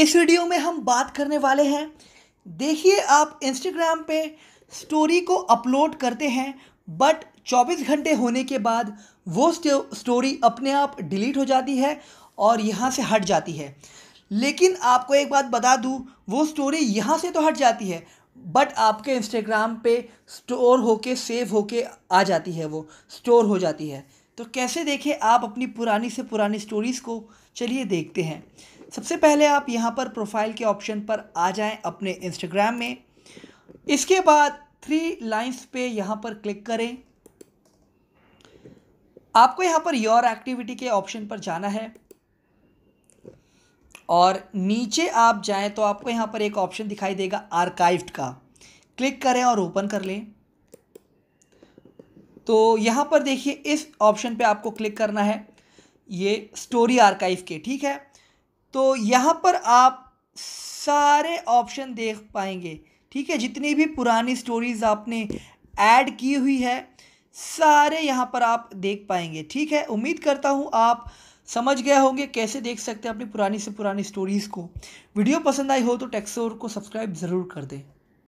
इस वीडियो में हम बात करने वाले हैं देखिए आप इंस्टाग्राम पे स्टोरी को अपलोड करते हैं बट 24 घंटे होने के बाद वो स्टोरी अपने आप डिलीट हो जाती है और यहाँ से हट जाती है लेकिन आपको एक बात बता दूँ वो स्टोरी यहाँ से तो हट जाती है बट आपके इंस्टाग्राम पे स्टोर होके सेव होके आ जाती है वो स्टोर हो जाती है तो कैसे देखें आप अपनी पुरानी से पुरानी स्टोरीज़ को चलिए देखते हैं सबसे पहले आप यहाँ पर प्रोफाइल के ऑप्शन पर आ जाएं अपने इंस्टाग्राम में इसके बाद थ्री लाइंस पे यहाँ पर क्लिक करें आपको यहाँ पर योर एक्टिविटी के ऑप्शन पर जाना है और नीचे आप जाएं तो आपको यहाँ पर एक ऑप्शन दिखाई देगा आर्काइव्ड का क्लिक करें और ओपन कर लें तो यहाँ पर देखिए इस ऑप्शन पे आपको क्लिक करना है ये स्टोरी आर्काइव के ठीक है तो यहाँ पर आप सारे ऑप्शन देख पाएंगे ठीक है जितनी भी पुरानी स्टोरीज़ आपने ऐड की हुई है सारे यहाँ पर आप देख पाएंगे ठीक है उम्मीद करता हूँ आप समझ गए होंगे कैसे देख सकते हैं अपनी पुरानी से पुरानी स्टोरीज़ को वीडियो पसंद आई हो तो टेक्सोर को सब्सक्राइब ज़रूर कर दें